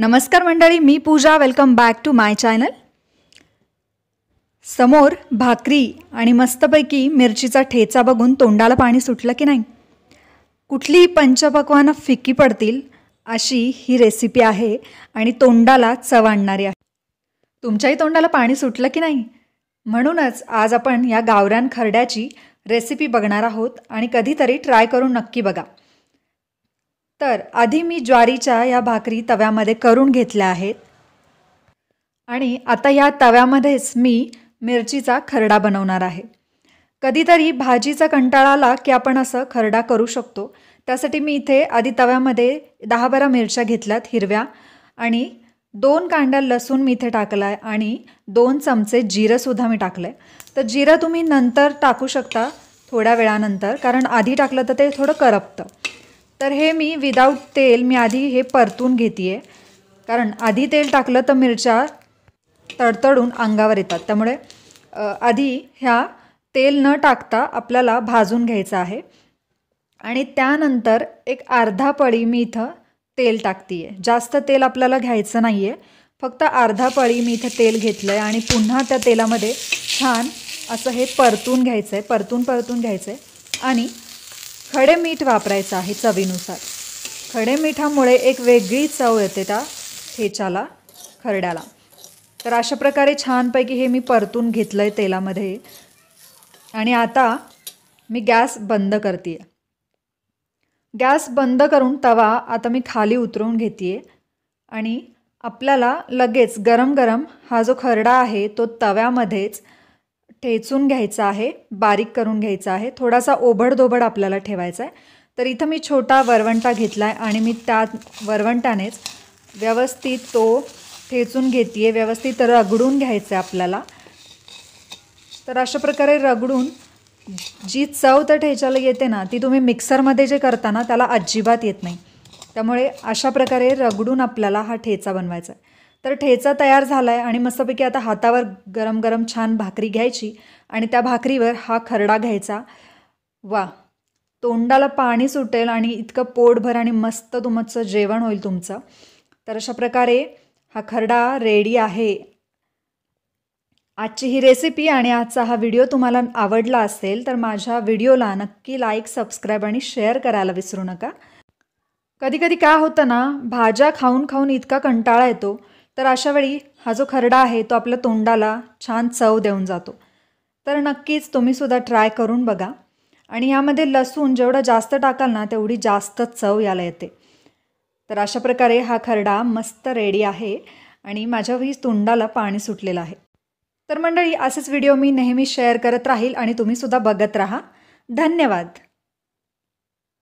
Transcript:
नमस्कार मंडळी मी Pooja welcome back to my channel समोर भाकरी आणि मस्तपैकी मिरचीचा ठेचा बघून तोंडाला पाणी सुटलं की नाही कुठलीही पंचपक्वानं फिकी पडतील अशी ही रेसिपी आहे आणि तोंडाला चव आणणारी आहे तुमच्याही तोंडाला पाणी सुटलं की नाही म्हणूनच आज आपण या गावरान खरड्याची रेसिपी बघणार आहोत आणि कधीतरी ट्राय करून नक्की बघा तर आधी मी ज्वारीच्या या भाकरी तव्यामध्ये करून घेतल्या आहेत आणि आता या तव्यामध्येच मी मिरचीचा खरडा बनवणार आहे कधीतरी भाजीचा कंटाळा आला की आपण असं खरडा करू शकतो त्यासाठी मी इथे आधी तव्यामध्ये दहा बारा मिरच्या घेतल्यात हिरव्या आणि दोन कांड्या लसूण मी इथे टाकला आहे आणि दोन चमचे जिरंसुद्धा मी टाकलं आहे तर जिरं तुम्ही नंतर टाकू शकता थोड्या वेळानंतर कारण आधी टाकलं तर ते थोडं करपतं तर हे मी विदाउट तेल मी आधी हे परतून घेते आहे कारण आधी तेल टाकलं तर मिरच्या तडतडून अंगावर येतात त्यामुळे आधी ह्या तेल न टाकता आपल्याला भाजून घ्यायचं आहे आणि त्यानंतर एक अर्धा पळी मी इथं तेल टाकते आहे जास्त तेल आपल्याला घ्यायचं नाही आहे फक्त अर्धा पळी मी इथं तेल घेतलं आहे आणि पुन्हा त्या तेलामध्ये छान असं हे परतून घ्यायचं आहे परतून परतून घ्यायचं आहे आणि खडे मीठ वापरायचं आहे चवीनुसार खडे मिठामुळे एक वेगळी चव येते त्या हेचाला खरड्याला तर अशा प्रकारे छानपैकी हे मी परतून घेतलं आहे तेलामध्ये आणि आता मी गॅस बंद करते गॅस बंद करून तवा आता मी खाली उतरवून घेते आणि आपल्याला लगेच गरम गरम हा जो खरडा आहे तो तव्यामध्येच ठेचून घ्यायचा आहे बारीक करून घ्यायचा आहे थोडासा ओबडधोबड आपल्याला ठेवायचा आहे तर इथं मी छोटा वरवंटा घेतला आहे आणि मी त्या वरवंटानेच व्यवस्थित तो ठेचून घेते आहे व्यवस्थित रगडून घ्यायचं आहे आपल्याला तर अशा प्रकारे रगडून जी चव तर ठेच्याला येते ना ती तुम्ही मिक्सरमध्ये जे करता ना त्याला अजिबात येत नाही त्यामुळे अशा प्रकारे रगडून आपल्याला हा ठेचा बनवायचा आहे तर ठेचा तयार झाला आहे आणि मस्तपैकी आता हातावर गरम गरम छान भाकरी घ्यायची आणि त्या भाकरीवर हा खरडा घ्यायचा वा तोंडाला पाणी सुटेल आणि इतकं पोटभर आणि मस्त तुमचं जेवण होईल तुमचं तर अशा प्रकारे हा खरडा रेडी आहे आजची ही रेसिपी आणि आजचा हा व्हिडिओ तुम्हाला आवडला असेल तर माझ्या व्हिडिओला नक्की लाईक सबस्क्राईब आणि शेअर करायला विसरू नका कधी कधी काय होतं ना भाज्या खाऊन खाऊन इतका कंटाळा येतो तर अशावेळी हा जो खरडा आहे तो आपल्या तोंडाला छान चव देऊन जातो तर नक्कीच तुम्हीसुद्धा ट्राय करून बघा आणि यामध्ये लसूण जेवढं जास्त टाकाल ना तेवढी जास्त चव याला येते तर अशा प्रकारे हा खरडा मस्त रेडी आहे आणि माझ्या माझ्याही तोंडाला पाणी सुटलेलं आहे तर मंडळी असेच व्हिडिओ मी नेहमी शेअर करत राहील आणि तुम्हीसुद्धा बघत राहा धन्यवाद